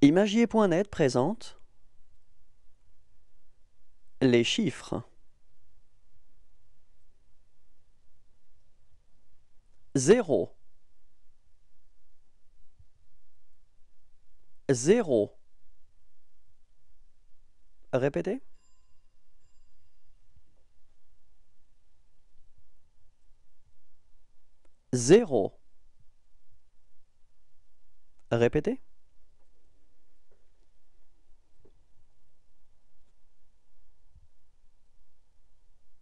Imagier.net présente Les chiffres 0 0 Répétez 0 Répétez